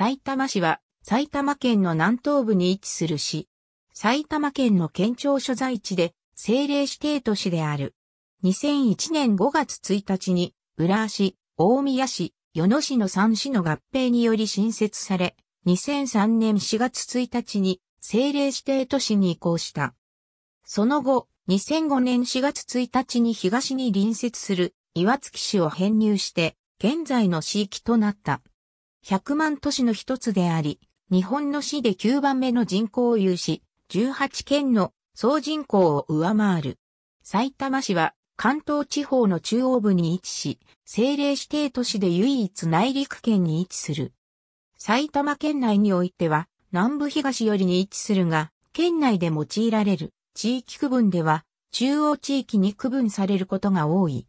埼玉市は埼玉県の南東部に位置する市。埼玉県の県庁所在地で政令指定都市である。2001年5月1日に浦和市、大宮市、与野市の3市の合併により新設され、2003年4月1日に政令指定都市に移行した。その後、2005年4月1日に東に隣接する岩槻市を編入して、現在の市域となった。100万都市の一つであり、日本の市で9番目の人口を有し、18県の総人口を上回る。埼玉市は関東地方の中央部に位置し、政令指定都市で唯一内陸県に位置する。埼玉県内においては南部東寄りに位置するが、県内で用いられる地域区分では中央地域に区分されることが多い。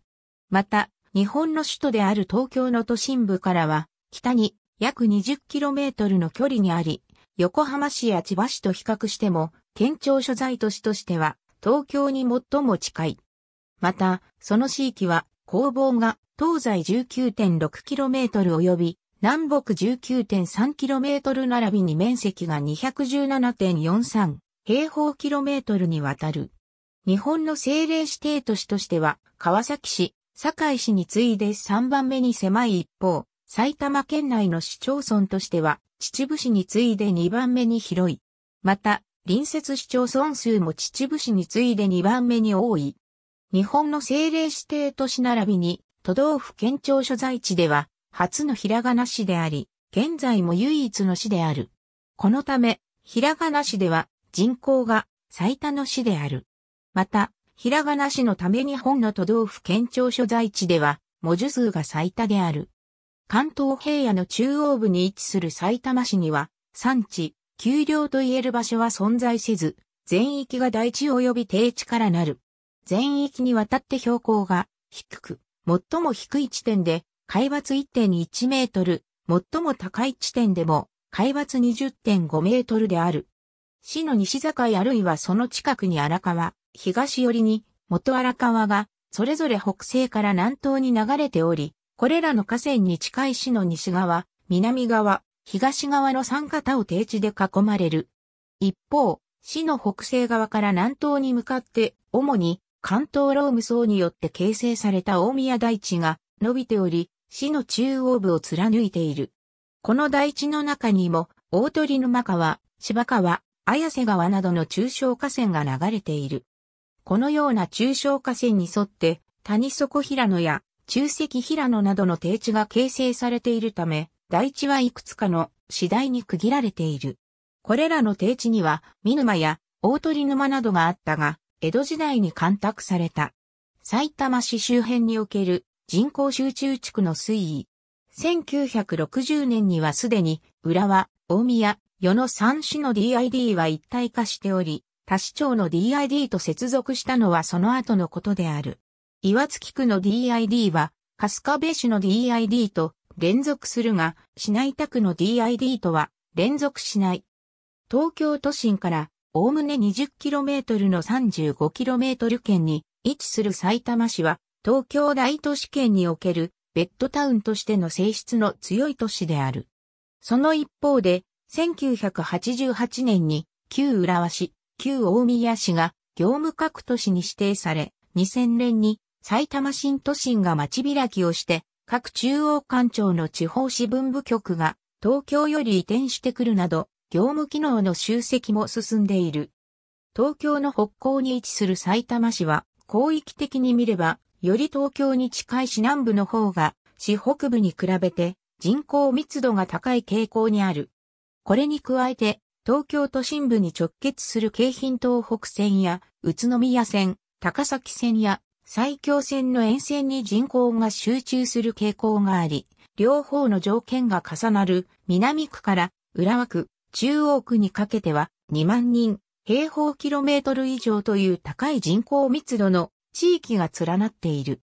また、日本の首都である東京の都心部からは、北に約 20km の距離にあり、横浜市や千葉市と比較しても、県庁所在都市としては、東京に最も近い。また、その地域は、工房が東西 19.6km 及び、南北 19.3km 並びに面積が217.43平方キロメートルにわたる。日本の政令指定都市としては、川崎市、堺市に次いで3番目に狭い一方、埼玉県内の市町村としては、秩父市に次いで2番目に広い。また、隣接市町村数も秩父市に次いで2番目に多い。日本の政令指定都市並びに、都道府県庁所在地では、初のひらがな市であり、現在も唯一の市である。このため、ひらがな市では人口が最多の市である。また、ひらがな市のため日本の都道府県庁所在地では、文字数が最多である。関東平野の中央部に位置する埼玉市には、産地、丘陵といえる場所は存在せず、全域が大地及び低地からなる。全域にわたって標高が低く、最も低い地点で海抜1.1メートル、最も高い地点でも海抜20.5メートルである。市の西境あるいはその近くに荒川、東寄りに元荒川が、それぞれ北西から南東に流れており、これらの河川に近い市の西側、南側、東側の三方を低地で囲まれる。一方、市の北西側から南東に向かって、主に関東ローム層によって形成された大宮台地が伸びており、市の中央部を貫いている。この台地の中にも、大鳥沼川、芝川、綾瀬川などの中小河川が流れている。このような中小河川に沿って、谷底平野や中石平野などの低地が形成されているため、台地はいくつかの次第に区切られている。これらの低地には、見沼や大鳥沼などがあったが、江戸時代に干拓された。埼玉市周辺における人口集中地区の推移。1960年にはすでに、浦和、大宮、与野三市の DID は一体化しており、多市町の DID と接続したのはその後のことである。岩槻区の DID は、春日部市の DID と連続するが、市内田区の DID とは連続しない。東京都心からおおむね 20km の 35km 圏に位置する埼玉市は、東京大都市圏におけるベッドタウンとしての性質の強い都市である。その一方で、1988年に旧浦和市、旧大宮市が業務各都市に指定され、2000年に埼玉新都心が町開きをして、各中央官庁の地方支分部局が東京より移転してくるなど、業務機能の集積も進んでいる。東京の北港に位置する埼玉市は、広域的に見れば、より東京に近い市南部の方が、市北部に比べて人口密度が高い傾向にある。これに加えて、東京都心部に直結する京浜東北線や、宇都宮線、高崎線や埼京線の沿線に人口が集中する傾向があり、両方の条件が重なる南区から浦和区、中央区にかけては2万人平方キロメートル以上という高い人口密度の地域が連なっている。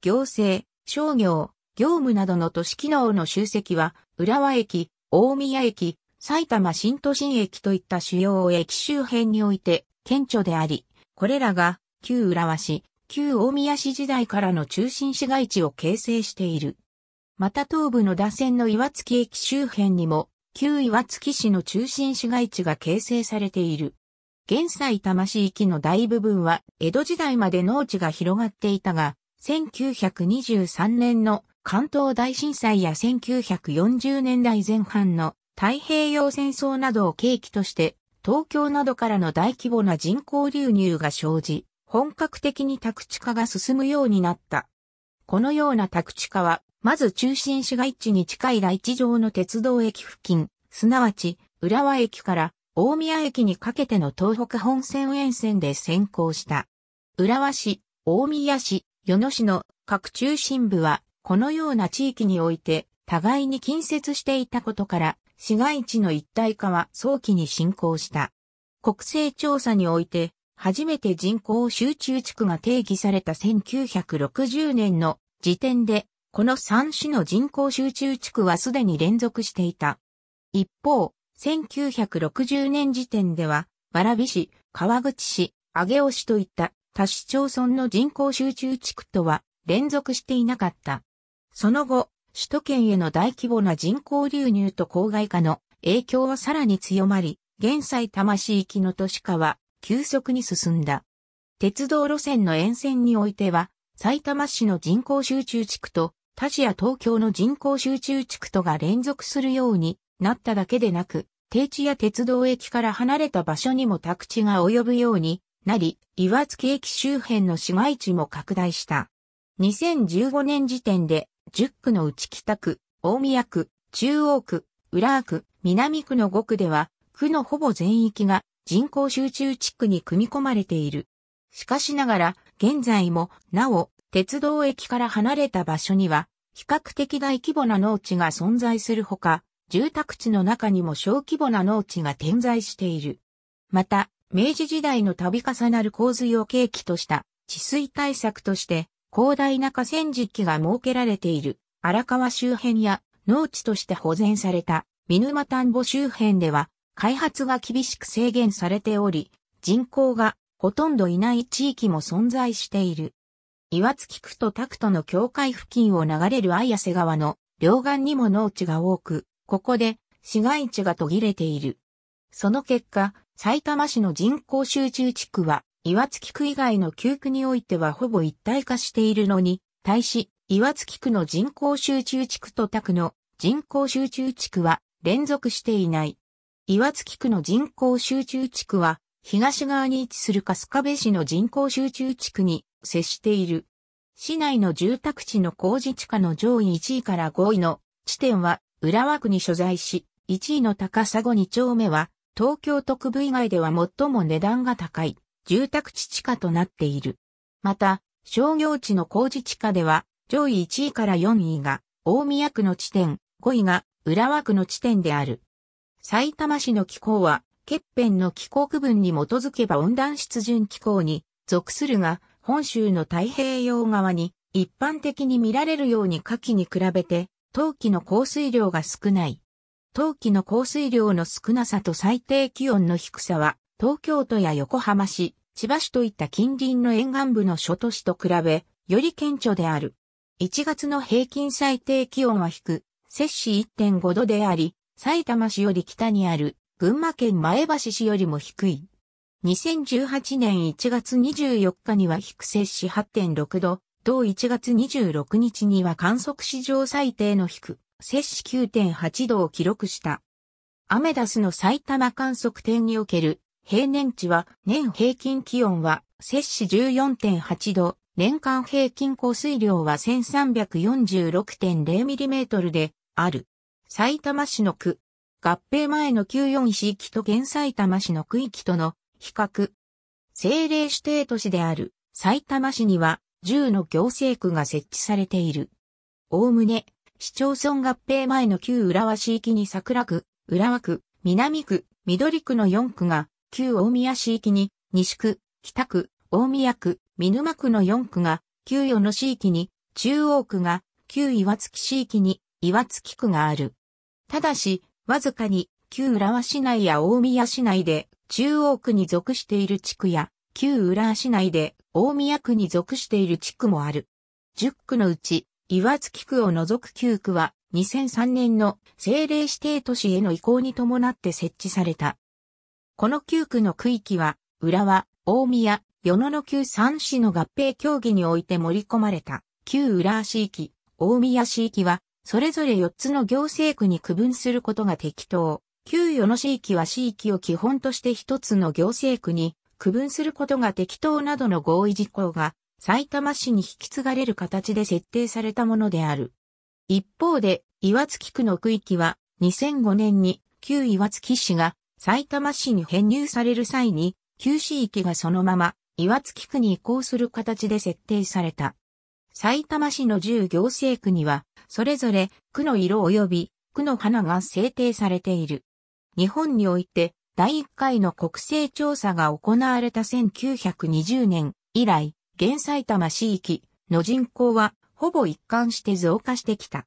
行政、商業、業務などの都市機能の集積は、浦和駅、大宮駅、埼玉新都心駅といった主要駅周辺において顕著であり、これらが旧浦和市、旧大宮市時代からの中心市街地を形成している。また東部の打線の岩槻駅周辺にも、旧岩槻市の中心市街地が形成されている。現在魂域の大部分は江戸時代まで農地が広がっていたが、1923年の関東大震災や1940年代前半の太平洋戦争などを契機として、東京などからの大規模な人口流入が生じ、本格的に宅地化が進むようになった。このような宅地化は、まず中心市街地に近い来地上の鉄道駅付近、すなわち浦和駅から大宮駅にかけての東北本線沿線で先行した。浦和市、大宮市、与野市の各中心部は、このような地域において、互いに近接していたことから、市街地の一体化は早期に進行した。国勢調査において、初めて人口集中地区が定義された1960年の時点で、この3市の人口集中地区はすでに連続していた。一方、1960年時点では、蕨市、川口市、上尾市といった他市町村の人口集中地区とは連続していなかった。その後、首都圏への大規模な人口流入と郊外化の影響はさらに強まり、現在魂行きの都市化は急速に進んだ。鉄道路線の沿線においては、埼玉市の人口集中地区と、他市や東京の人口集中地区とが連続するようになっただけでなく、低地や鉄道駅から離れた場所にも宅地が及ぶようになり、岩月駅周辺の市街地も拡大した。2015年時点で、10区の内北区、大宮区、中央区、浦和区、南区の5区では、区のほぼ全域が人口集中地区に組み込まれている。しかしながら、現在も、なお、鉄道駅から離れた場所には、比較的大規模な農地が存在するほか、住宅地の中にも小規模な農地が点在している。また、明治時代の度重なる洪水を契機とした治水対策として、広大な河川敷が設けられている荒川周辺や農地として保全された見沼田んぼ周辺では開発が厳しく制限されており、人口がほとんどいない地域も存在している。岩槻区とタクトの境界付近を流れる綾瀬川の両岸にも農地が多く、ここで市街地が途切れている。その結果、埼玉市の人口集中地区は、岩槻区以外の9区においてはほぼ一体化しているのに、対し、岩槻区の人口集中地区と宅の人口集中地区は連続していない。岩槻区の人口集中地区は、東側に位置する春日部市の人口集中地区に接している。市内の住宅地の工事地下の上位1位から5位の地点は浦和区に所在し、1位の高砂後2丁目は東京特部以外では最も値段が高い住宅地地下となっている。また、商業地の工事地下では上位1位から4位が大宮区の地点、5位が浦和区の地点である。埼玉市の気候は、欠片の気候区分に基づけば温暖湿潤気候に属するが、本州の太平洋側に一般的に見られるように夏季に比べて、冬季の降水量が少ない。冬季の降水量の少なさと最低気温の低さは、東京都や横浜市、千葉市といった近隣の沿岸部の諸都市と比べ、より顕著である。1月の平均最低気温は低、摂氏1.5度であり、埼玉市より北にある群馬県前橋市よりも低い。2018年1月24日には低摂氏8.6度、同1月26日には観測史上最低の低摂氏9.8度を記録した。アメダスの埼玉観測点における平年値は年平均気温は摂氏14.8度、年間平均降水量は1 3 4 6 0トルである。埼玉市の区。合併前の94市域と現埼玉市の区域との比較。政令指定都市である埼玉市には10の行政区が設置されている。おおむね、市町村合併前の旧浦和市域に桜区、浦和区、南区、緑区の4区が、旧大宮市域に、西区、北区、大宮区、見沼区の4区が、旧与野市域に、中央区が、旧岩槻市域に、岩槻区がある。ただし、わずかに、旧浦和市内や大宮市内で、中央区に属している地区や、旧浦和市内で、大宮区に属している地区もある。10区のうち、岩月区を除く9区は、2003年の政令指定都市への移行に伴って設置された。この9区の区域は、浦和、大宮、与野の旧三市の合併協議において盛り込まれた、旧浦和市域、大宮市域は、それぞれ4つの行政区に区分することが適当。旧与野市域は市域を基本として1つの行政区に区分することが適当などの合意事項が埼玉市に引き継がれる形で設定されたものである。一方で、岩槻区の区域は2005年に旧岩槻市が埼玉市に編入される際に旧市域がそのまま岩槻区に移行する形で設定された。埼玉市の10行政区には、それぞれ区の色及び区の花が制定されている。日本において第1回の国勢調査が行われた1920年以来、現埼玉市域の人口はほぼ一貫して増加してきた。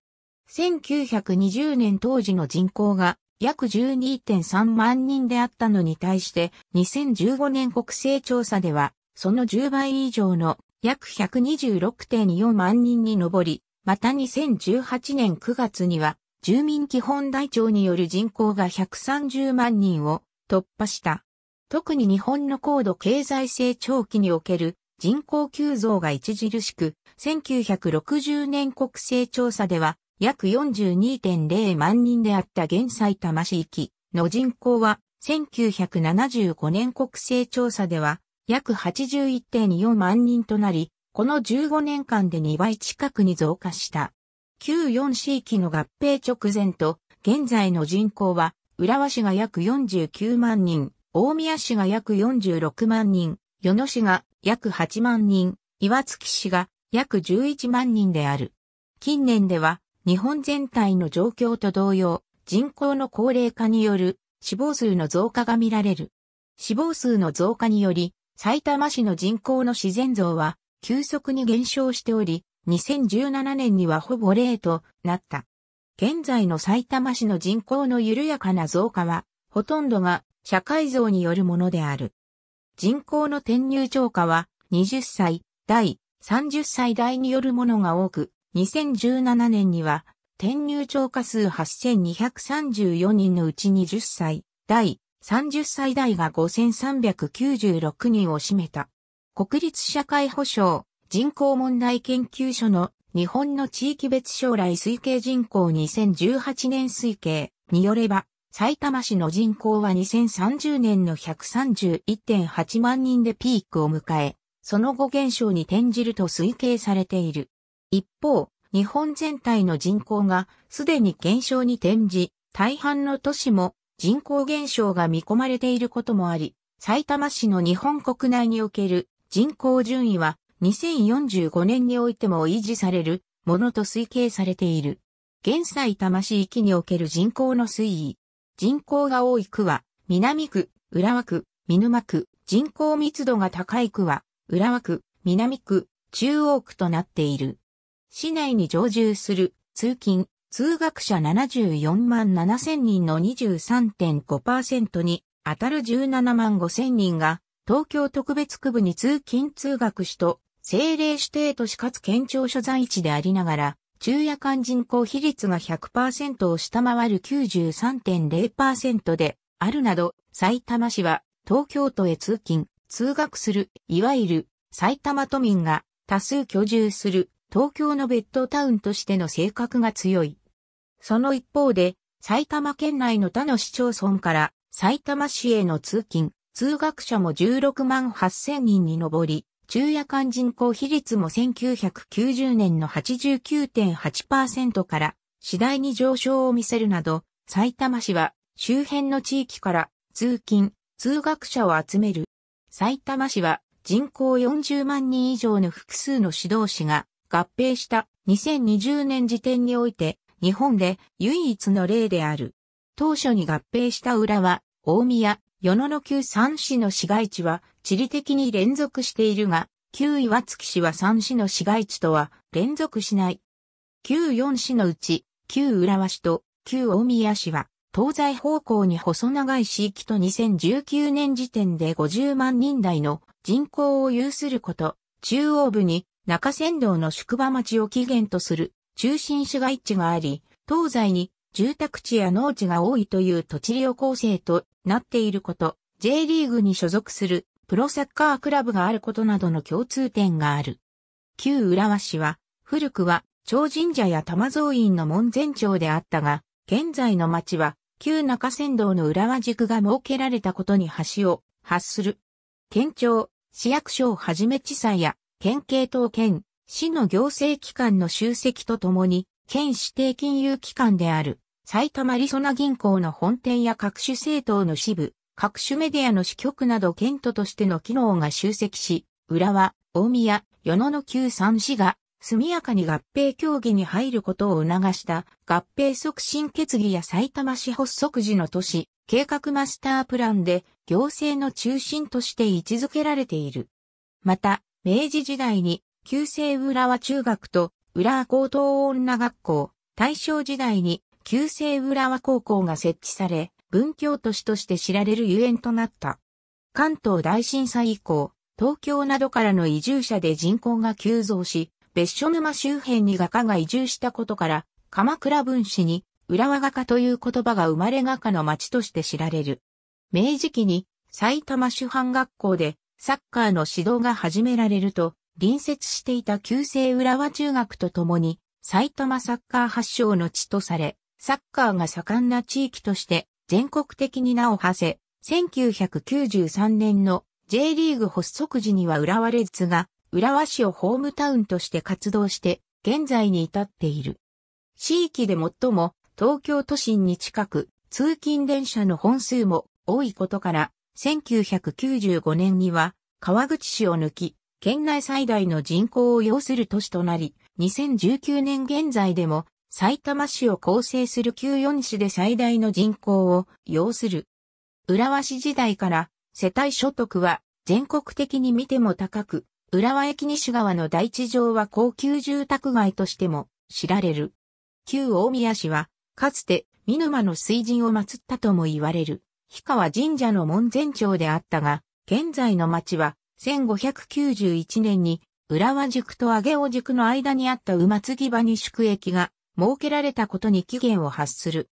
1920年当時の人口が約12.3万人であったのに対して2015年国勢調査ではその10倍以上の約126.4万人に上り、また2018年9月には、住民基本台帳による人口が130万人を突破した。特に日本の高度経済成長期における人口急増が著しく、1960年国勢調査では約42.0万人であった現在魂域の人口は1975年国勢調査では約81.24万人となり、この15年間で2倍近くに増加した。旧4市域の合併直前と、現在の人口は、浦和市が約49万人、大宮市が約46万人、与野市が約8万人、岩槻市が約11万人である。近年では、日本全体の状況と同様、人口の高齢化による死亡数の増加が見られる。死亡数の増加により、埼玉市の人口の自然増は急速に減少しており、2017年にはほぼ0となった。現在の埼玉市の人口の緩やかな増加は、ほとんどが社会増によるものである。人口の転入超過は20歳、代、30歳代によるものが多く、2017年には転入超過数8234人のうち20歳、代、30歳代が5396人を占めた。国立社会保障人口問題研究所の日本の地域別将来推計人口2018年推計によれば、埼玉市の人口は2030年の131.8万人でピークを迎え、その後減少に転じると推計されている。一方、日本全体の人口がすでに減少に転じ、大半の都市も人口減少が見込まれていることもあり、埼玉市の日本国内における人口順位は2045年においても維持されるものと推計されている。現埼玉市域における人口の推移。人口が多い区は、南区、浦和区、見沼区、人口密度が高い区は、浦和区、南区、中央区となっている。市内に常住する、通勤、通学者74万7000人の23.5%に当たる17万5000人が東京特別区部に通勤通学しと政令指定都市かつ県庁所在地でありながら昼夜間人口比率が100%を下回る93.0%であるなど、埼玉市は東京都へ通勤、通学する、いわゆる埼玉都民が多数居住する東京のベッドタウンとしての性格が強い。その一方で、埼玉県内の他の市町村から埼玉市への通勤、通学者も16万8000人に上り、昼夜間人口比率も1990年の89.8%から次第に上昇を見せるなど、埼玉市は周辺の地域から通勤、通学者を集める。埼玉市は人口40万人以上の複数の指導士が合併した2020年時点において日本で唯一の例である。当初に合併した浦和、大宮、与野の旧三市の市街地は地理的に連続しているが、旧岩月市は3市の市街地とは連続しない。旧4市のうち、旧浦和市と旧大宮市は、東西方向に細長い市域と2019年時点で50万人台の人口を有すること、中央部に中山道の宿場町を起源とする中心市街地があり、東西に住宅地や農地が多いという土地利用構成となっていること、J リーグに所属するプロサッカークラブがあることなどの共通点がある。旧浦和市は、古くは、長神社や玉造院の門前町であったが、現在の町は、旧中仙道の浦和軸が設けられたことに橋を発する。県庁、市役所をはじめ地裁や、県警等県、市の行政機関の集積とともに、県指定金融機関である、埼玉リソナ銀行の本店や各種政党の支部、各種メディアの支局など県都としての機能が集積し、浦和、大宮、与野の旧三市が、速やかに合併協議に入ることを促した合併促進決議や埼玉市発足時の都市計画マスタープランで行政の中心として位置づけられている。また、明治時代に旧制浦和中学と浦和高等女学校、大正時代に旧制浦和高校が設置され、文教都市として知られるゆえんとなった。関東大震災以降、東京などからの移住者で人口が急増し、別所沼周辺に画家が移住したことから、鎌倉文史に浦和画家という言葉が生まれ画家の町として知られる。明治期に埼玉主犯学校でサッカーの指導が始められると、隣接していた旧制浦和中学とともに、埼玉サッカー発祥の地とされ、サッカーが盛んな地域として全国的に名を馳せ、1993年の J リーグ発足時には浦和レッズが浦和市をホームタウンとして活動して現在に至っている。地域で最も東京都心に近く通勤電車の本数も多いことから1995年には川口市を抜き県内最大の人口を要する都市となり、2019年現在でも、埼玉市を構成する旧4市で最大の人口を要する。浦和市時代から世帯所得は全国的に見ても高く、浦和駅西側の大地上は高級住宅街としても知られる。旧大宮市は、かつて、見沼の水神を祀ったとも言われる、氷川神社の門前町であったが、現在の町は、1591年に浦和塾と上尾塾の間にあった馬継ぎ場に宿駅が設けられたことに期限を発する。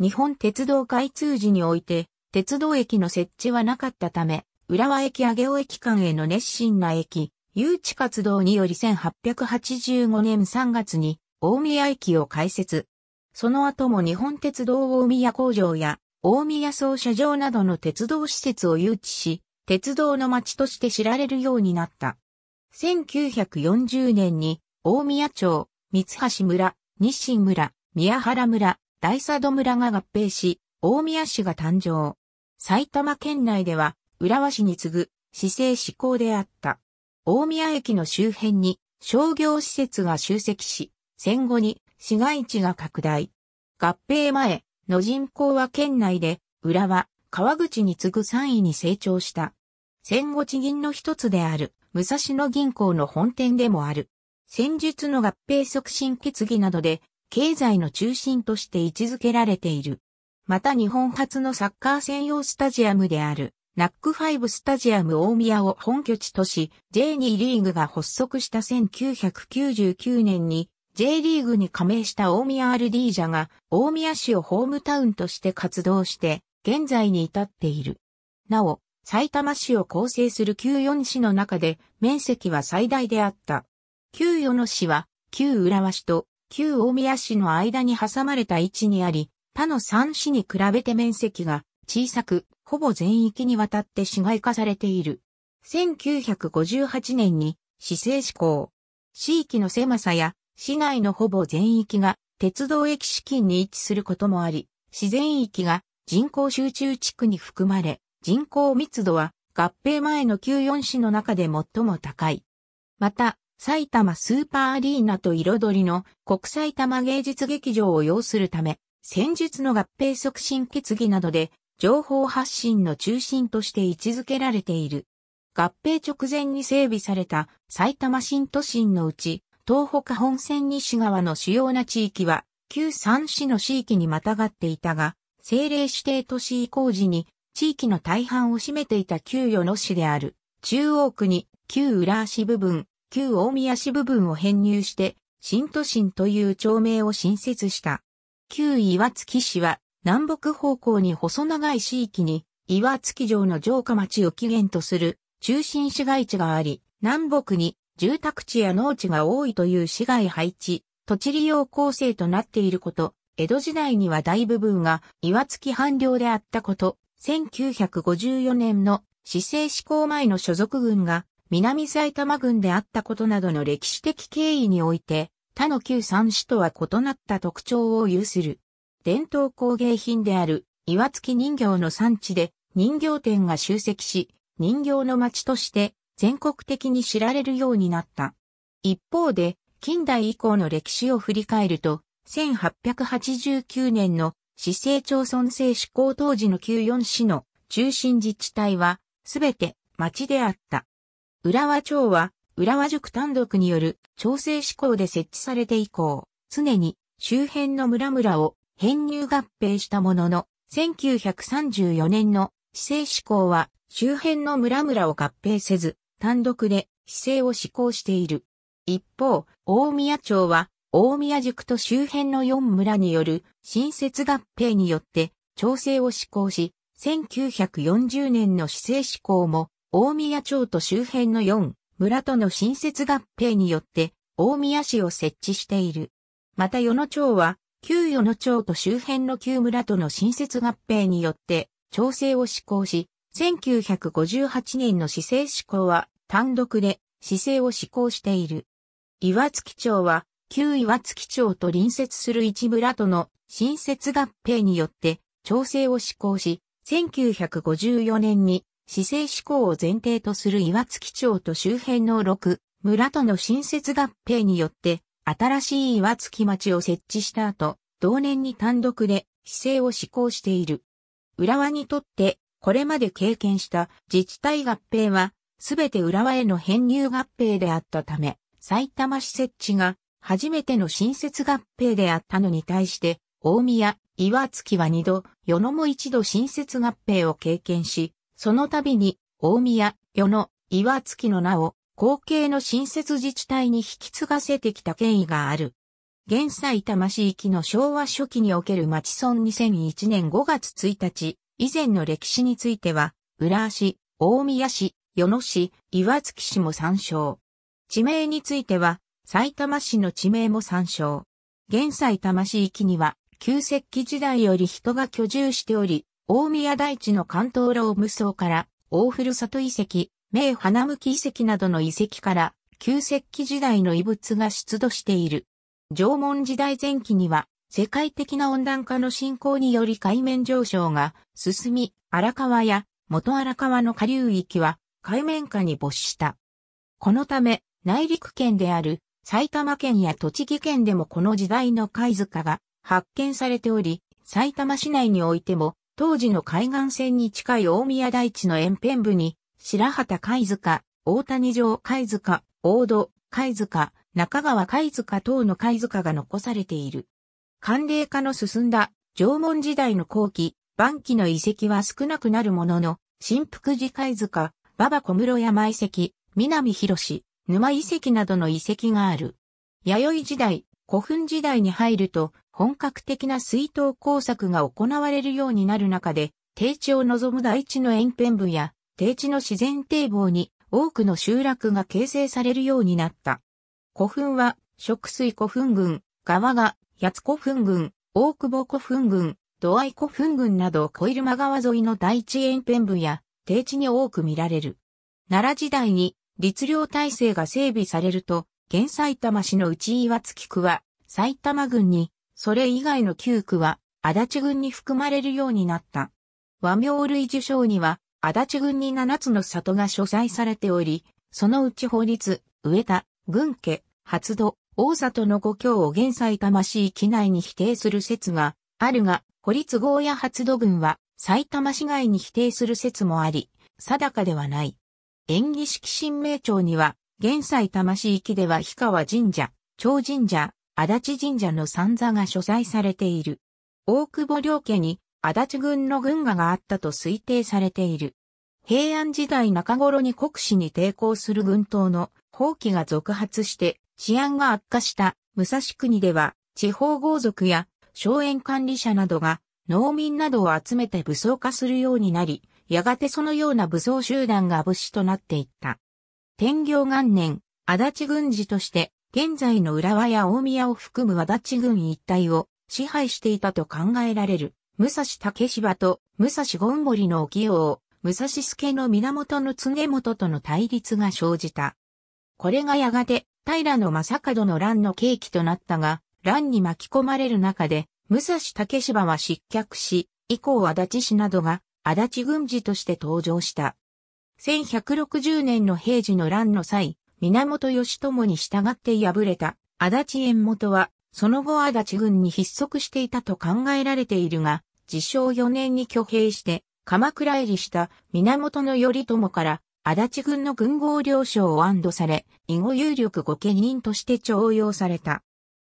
日本鉄道開通時において鉄道駅の設置はなかったため、浦和駅上尾駅間への熱心な駅、誘致活動により1885年3月に大宮駅を開設。その後も日本鉄道大宮工場や大宮総車場などの鉄道施設を誘致し、鉄道の町として知られるようになった。1940年に、大宮町、三橋村、日清村、宮原村、大佐戸村が合併し、大宮市が誕生。埼玉県内では、浦和市に次ぐ、市政施行であった。大宮駅の周辺に、商業施設が集積し、戦後に市街地が拡大。合併前の人口は県内で、浦和、川口に次ぐ3位に成長した。戦後地銀の一つである、武蔵野銀行の本店でもある。戦術の合併促進決議などで、経済の中心として位置づけられている。また日本初のサッカー専用スタジアムである、ナックファイブスタジアム大宮を本拠地とし、J2 リーグが発足した1999年に、J リーグに加盟した大宮アルディージャが、大宮市をホームタウンとして活動して、現在に至っている。なお、埼玉市を構成する旧四市の中で面積は最大であった。旧与野市は旧浦和市と旧大宮市の間に挟まれた位置にあり、他の三市に比べて面積が小さく、ほぼ全域にわたって市街化されている。1958年に市政施行。地域の狭さや市内のほぼ全域が鉄道駅資金に位置することもあり、自然域が人口集中地区に含まれ、人口密度は合併前の旧4市の中で最も高い。また、埼玉スーパーアリーナと彩りの国際玉芸術劇場を要するため、戦術の合併促進決議などで情報発信の中心として位置づけられている。合併直前に整備された埼玉新都心のうち、東北本線西側の主要な地域は、旧三市の市域にまたがっていたが、政令指定都市移行時に地域の大半を占めていた旧与野市である中央区に旧浦市部分、旧大宮市部分を編入して新都心という町名を新設した。旧岩槻市は南北方向に細長い地域に岩槻城の城下町を起源とする中心市街地があり、南北に住宅地や農地が多いという市街配置、土地利用構成となっていること、江戸時代には大部分が岩槻藩領であったこと、1954年の市政施行前の所属軍が南埼玉軍であったことなどの歴史的経緯において、他の旧三市とは異なった特徴を有する。伝統工芸品である岩槻人形の産地で人形店が集積し、人形の町として全国的に知られるようになった。一方で、近代以降の歴史を振り返ると、1889年の市政町村制施行当時の旧四市の中心自治体は、すべて町であった。浦和町は、浦和塾単独による調整施行で設置されて以降、常に周辺の村々を編入合併したものの、1934年の市政施行は周辺の村々を合併せず、単独で市政を施行している。一方、大宮町は大宮塾と周辺の4村による新設合併によって調整を施行し、1940年の市政施行も大宮町と周辺の4村との新設合併によって大宮市を設置している。また与野町は旧与野町と周辺の旧村との新設合併によって調整を施行し、1958年の市政施行は単独で市政を施行している。岩月町は旧岩月町と隣接する市村との新設合併によって調整を施行し、1954年に市政施行を前提とする岩月町と周辺の6村との新設合併によって新しい岩月町を設置した後、同年に単独で市政を施行している。浦和にとってこれまで経験した自治体合併はすべて浦和への編入合併であったため、埼玉市設置が初めての新設合併であったのに対して、大宮、岩月は二度、与野も一度新設合併を経験し、その度に、大宮、与野、岩月の名を、後継の新設自治体に引き継がせてきた権威がある。現在魂市きの昭和初期における町村2001年5月1日、以前の歴史については、浦和市、大宮市、与野市、岩月市も参照。地名については、埼玉市の地名も参照。現埼玉市域には、旧石器時代より人が居住しており、大宮大地の関東ローム層から、大ふるさと遺跡、名花向遺跡などの遺跡から、旧石器時代の遺物が出土している。縄文時代前期には、世界的な温暖化の進行により海面上昇が進み、荒川や元荒川の下流域は海面下に没した。このため、内陸圏である埼玉県や栃木県でもこの時代の貝塚が発見されており、埼玉市内においても、当時の海岸線に近い大宮台地の沿辺部に、白畑貝塚、大谷城貝塚、大戸貝塚、中川貝塚等の貝塚が残されている。寒冷化の進んだ縄文時代の後期、晩期の遺跡は少なくなるものの、新福寺貝塚、馬場小室山遺跡、南広志、沼遺跡などの遺跡がある。弥生時代、古墳時代に入ると本格的な水筒工作が行われるようになる中で、低地を望む大地の沿辺部や低地の自然堤防に多くの集落が形成されるようになった。古墳は、食水古墳群、川が、八津古墳群、大久保古墳群、土合古墳群など小入間川沿いの大地沿辺部や低地に多く見られる。奈良時代に律令体制が整備されると、現埼玉市の内岩月区は埼玉郡に、それ以外の旧区は足立郡に含まれるようになった。和名類受賞には、足立郡に7つの里が所在されており、そのうち法律、植田、郡家、発土、大里の故郷を現埼玉市域内に否定する説があるが、法律号や発土郡は埼玉市外に否定する説もあり、定かではない。演技式神明町には、現在魂域では氷川神社、長神社、足立神社の三座が所在されている。大久保良家に足立軍の軍画があったと推定されている。平安時代中頃に国史に抵抗する軍刀の放棄が続発して治安が悪化した武蔵国では地方豪族や荘園管理者などが農民などを集めて武装化するようになり、やがてそのような武装集団が武士となっていった。天行元年、足立軍事として、現在の浦和や大宮を含む足立軍一帯を支配していたと考えられる、武蔵竹芝と武蔵権森の起用、武蔵助の源の常元との対立が生じた。これがやがて、平の正門の乱の契機となったが、乱に巻き込まれる中で、武蔵竹芝は失脚し、以降足立氏などが足立軍事として登場した。1160年の平治の乱の際、源義朝に従って敗れた足立縁元は、その後足立軍に筆足していたと考えられているが、自称4年に挙兵して、鎌倉入りした源頼朝から足立軍の軍号了承を安堵され、以後有力御家人として徴用された。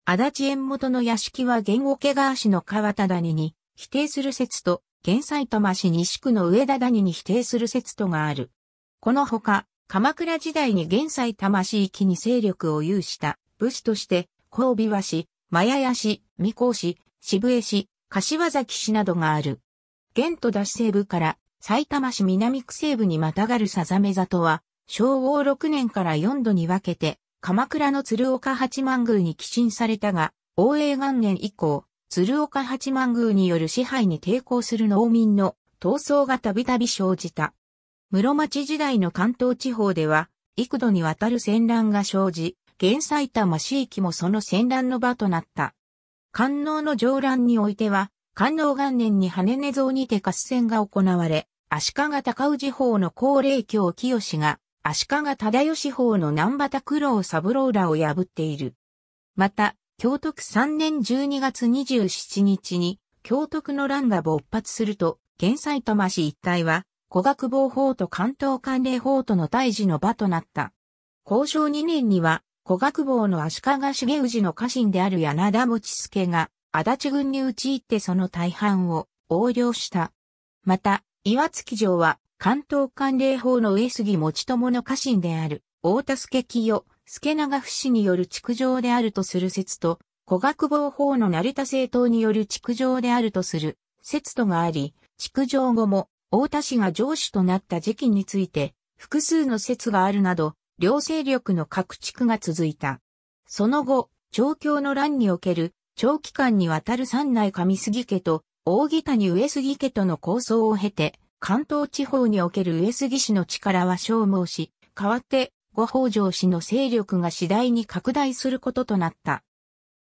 足立縁元の屋敷は言語家川氏の川谷に否定する説と、現埼魂西区の上田谷に否定する説とがある。このほか、鎌倉時代に現埼魂域に勢力を有した武士として、神尾和市、前屋市、三甲市、渋江市、柏崎市などがある。現都出西部から埼玉市南区西部にまたがるさざめ里は、昭和6年から4度に分けて、鎌倉の鶴岡八幡宮に寄進されたが、大永元年以降、鶴岡八幡宮による支配に抵抗する農民の闘争がたびたび生じた。室町時代の関東地方では、幾度にわたる戦乱が生じ、現埼玉市域もその戦乱の場となった。官能の上乱においては、官能元年に羽根像にて合戦が行われ、足利高氏法の高齢教清が、足利忠義法の南畑九郎三郎らを破っている。また、京都区3年12月27日に、京都区の乱が勃発すると、現埼玉市一帯は、古学防法と関東関連法との対峙の場となった。交渉2年には、古学防の足利重氏の家臣である柳田持助が、足立軍に入ってその大半を横領した。また、岩月城は関東関連法の上杉持友の家臣である大田助清助長不死による築城であるとする説と、古学防法の成田政党による築城であるとする説とがあり、築城後も、大田氏が城主となった時期について、複数の説があるなど、両勢力の各地区が続いた。その後、長教の乱における、長期間にわたる三内上杉家と、大木谷上杉家との構想を経て、関東地方における上杉氏の力は消耗し、代わって後北条氏の勢力が次第に拡大することとなった。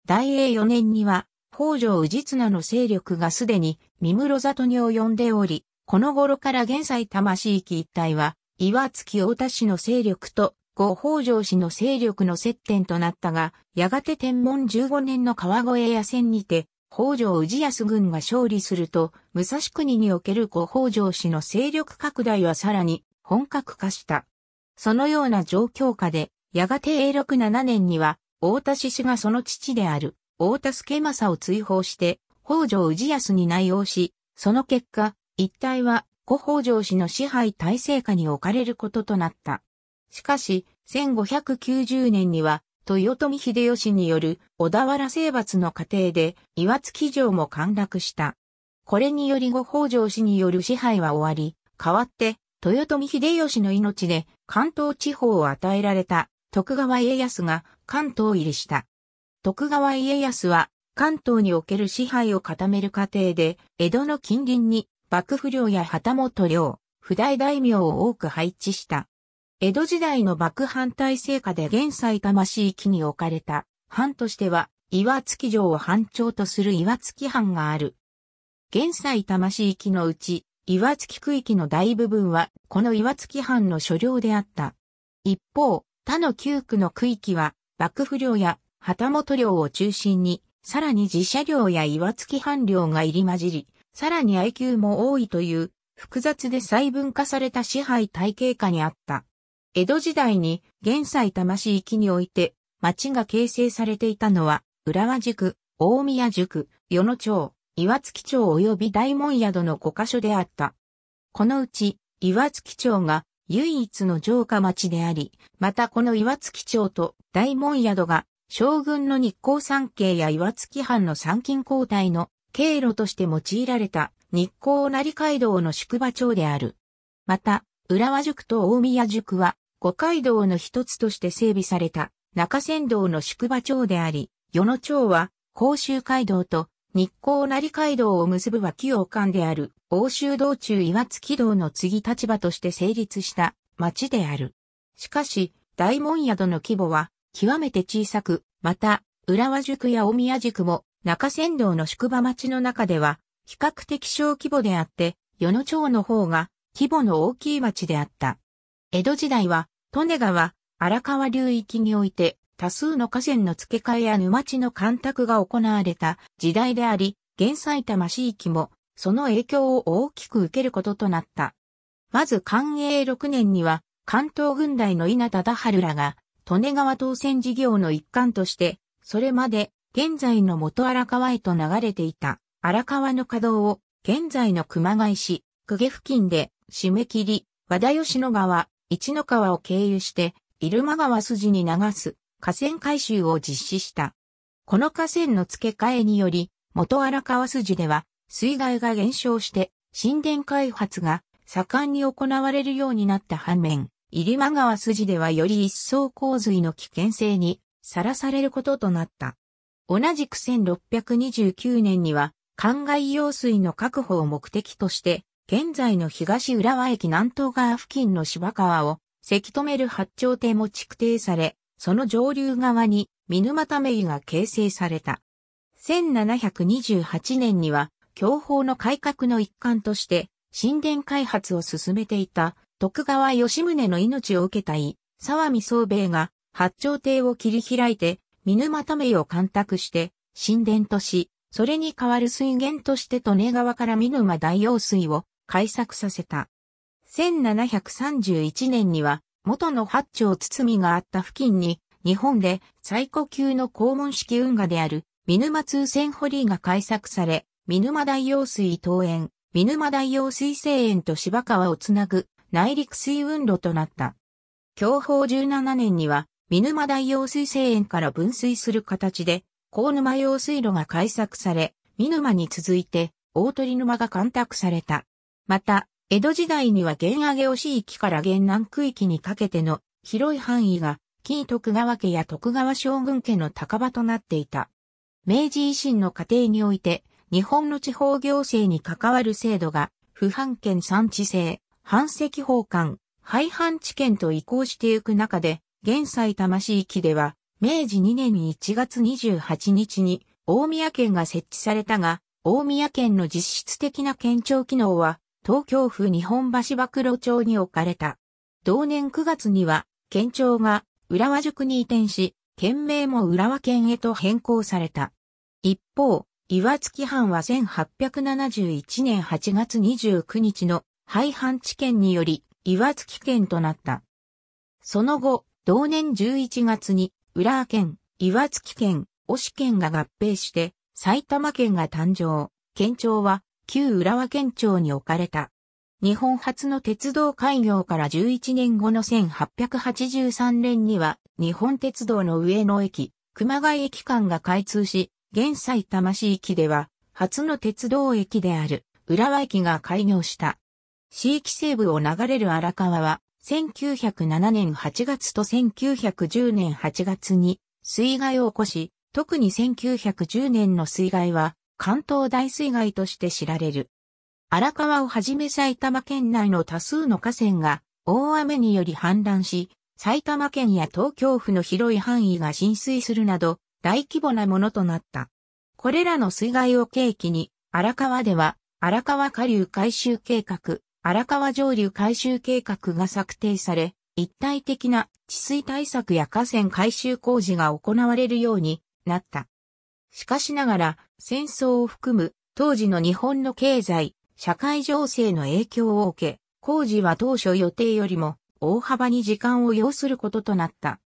大英4年には、北条氏綱の勢力がすでに三室里に及んでおり、この頃から現在魂域一帯は、岩月大田氏の勢力と後北条氏の勢力の接点となったが、やがて天文15年の川越野戦にて、北条氏康軍が勝利すると、武蔵国における後北条氏の勢力拡大はさらに本格化した。そのような状況下で、やがて永禄7年には、大田氏がその父である、大田助政を追放して、北条氏康に内容し、その結果、一帯は、古北条氏の支配体制下に置かれることとなった。しかし、1590年には、豊臣秀吉による小田原征伐の過程で、岩月城も陥落した。これにより後北条氏による支配は終わり、代わって、豊臣秀吉の命で、関東地方を与えられた徳川家康が関東入りした。徳川家康は関東における支配を固める過程で、江戸の近隣に幕府領や旗本領、不代大名を多く配置した。江戸時代の幕藩体制下で現埼魂域に置かれた藩としては、岩月城を藩長とする岩月藩がある。現埼魂域のうち、岩槻区域の大部分は、この岩槻藩の所領であった。一方、他の9区の区域は、幕府領や旗本領を中心に、さらに自社領や岩槻藩領が入り混じり、さらに IQ も多いという、複雑で細分化された支配体系下にあった。江戸時代に、現在魂域において、町が形成されていたのは、浦和塾、大宮塾、与野町、岩月町及び大門宿の5カ所であった。このうち、岩月町が唯一の城下町であり、またこの岩月町と大門宿が将軍の日光三景や岩月藩の参勤交代の経路として用いられた日光成街道の宿場町である。また、浦和塾と大宮塾は五街道の一つとして整備された中山道の宿場町であり、与野町は甲州街道と日光成街道を結ぶ脇王館である欧州道中岩月道の次立場として成立した町である。しかし、大門宿の規模は極めて小さく、また、浦和宿や大宮宿も中山道の宿場町の中では比較的小規模であって、与野町の方が規模の大きい町であった。江戸時代は、利根川、荒川流域において多数の河川の付け替えや沼地の干拓が行われた時代であり、現埼玉市域もその影響を大きく受けることとなった。まず寛永6年には関東軍隊の稲田田春らが利根川当選事業の一環として、それまで現在の元荒川へと流れていた荒川の稼働を現在の熊谷市、久下付近で締め切り、和田吉野川、一の川を経由して、入間川筋に流す河川改修を実施した。この河川の付け替えにより、元荒川筋では水害が減少して神殿開発が盛んに行われるようになった反面、入間川筋ではより一層洪水の危険性にさらされることとなった。同じく1629年には、灌漑用水の確保を目的として、現在の東浦和駅南東側付近の芝川を、せき止める八丁手も築定され、その上流側に見沼ため井が形成された。1728年には、教法の改革の一環として、神殿開発を進めていた徳川吉宗の命を受けたい、沢見宗兵衛が八丁亭を切り開いて、見沼ためを干拓して、神殿とし、それに代わる水源として利根川から見沼大用水を開削させた。1731年には元の八丁包みがあった付近に、日本で最古級の肛門式運河である、見沼通船堀が開作され、見沼大用水東園、見沼大用水西園と芝川をつなぐ内陸水運路となった。享保17年には、見沼大用水西園から分水する形で、高沼用水路が開作され、見沼に続いて、大鳥沼が干拓された。また、江戸時代には原上げ押し域から原南区域にかけての広い範囲が、金徳川家や徳川将軍家の高場となっていた。明治維新の過程において、日本の地方行政に関わる制度が、不判権産地制、藩籍法官、廃藩地権と移行していく中で、現埼玉市域では、明治2年に1月28日に、大宮県が設置されたが、大宮県の実質的な県庁機能は、東京府日本橋馬路町に置かれた。同年9月には、県庁が浦和塾に移転し、県名も浦和県へと変更された。一方、岩槻藩は1871年8月29日の廃藩置県により岩槻県となった。その後、同年11月に浦和県、岩槻県、押し県が合併して埼玉県が誕生。県庁は旧浦和県庁に置かれた。日本初の鉄道開業から11年後の1883年には、日本鉄道の上野駅、熊谷駅間が開通し、現在魂市駅では、初の鉄道駅である、浦和駅が開業した。市域西部を流れる荒川は、1907年8月と1910年8月に水害を起こし、特に1910年の水害は関東大水害として知られる。荒川をはじめ埼玉県内の多数の河川が大雨により氾濫し、埼玉県や東京府の広い範囲が浸水するなど大規模なものとなった。これらの水害を契機に、荒川では荒川下流改修計画、荒川上流改修計画が策定され、一体的な治水対策や河川改修工事が行われるようになった。しかしながら、戦争を含む当時の日本の経済、社会情勢の影響を受け、工事は当初予定よりも大幅に時間を要することとなった。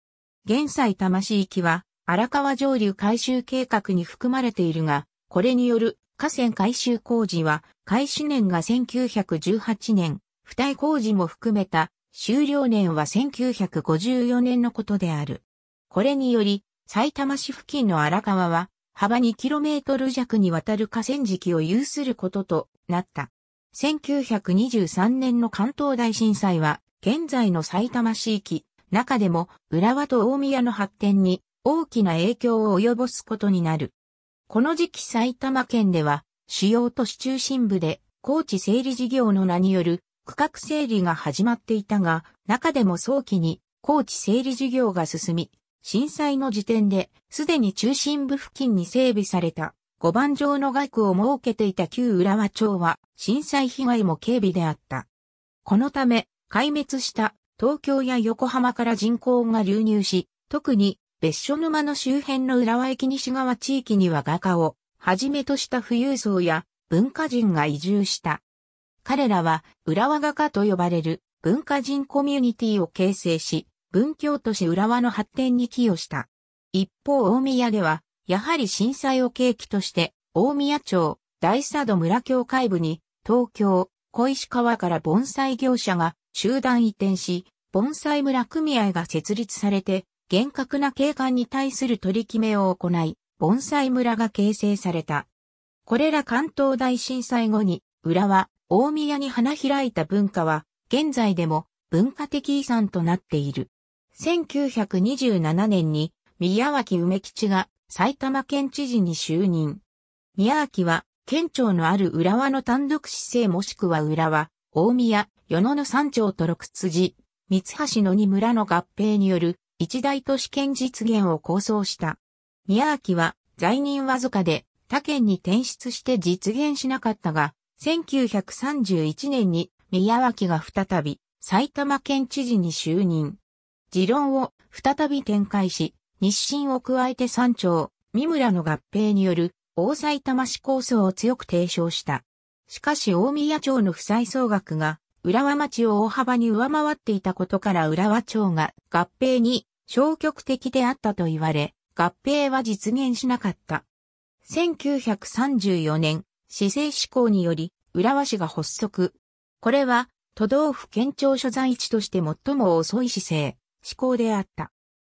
現在魂行きは荒川上流改修計画に含まれているが、これによる河川改修工事は開始年が1918年、付帯工事も含めた終了年は1954年のことである。これにより、埼玉市付近の荒川は幅 2km 弱にわたる河川敷を有することとなった。1923年の関東大震災は、現在の埼玉市域、中でも浦和と大宮の発展に大きな影響を及ぼすことになる。この時期埼玉県では、主要都市中心部で高地整理事業の名による区画整理が始まっていたが、中でも早期に高地整理事業が進み、震災の時点で、すでに中心部付近に整備された五番状の外区を設けていた旧浦和町は、震災被害も軽微であった。このため、壊滅した東京や横浜から人口が流入し、特に別所沼の周辺の浦和駅西側地域には画家をはじめとした富裕層や文化人が移住した。彼らは浦和画家と呼ばれる文化人コミュニティを形成し、文京都市浦和の発展に寄与した。一方大宮では、やはり震災を契機として、大宮町、大佐戸村教会部に、東京、小石川から盆栽業者が集団移転し、盆栽村組合が設立されて、厳格な景観に対する取り決めを行い、盆栽村が形成された。これら関東大震災後に、浦和、大宮に花開いた文化は、現在でも文化的遺産となっている。1927年に宮脇梅吉が埼玉県知事に就任。宮脇は県庁のある浦和の単独市政もしくは浦和、大宮、与野の三町と六辻、三橋の二村の合併による一大都市圏実現を構想した。宮脇は在任わずかで他県に転出して実現しなかったが、1931年に宮脇が再び埼玉県知事に就任。持論を再び展開し、日清を加えて山頂、三村の合併による大埼玉市構想を強く提唱した。しかし大宮町の負債総額が浦和町を大幅に上回っていたことから浦和町が合併に消極的であったと言われ、合併は実現しなかった。1934年、市政施行により浦和市が発足。これは都道府県庁所在地として最も遅い市政。思考であった。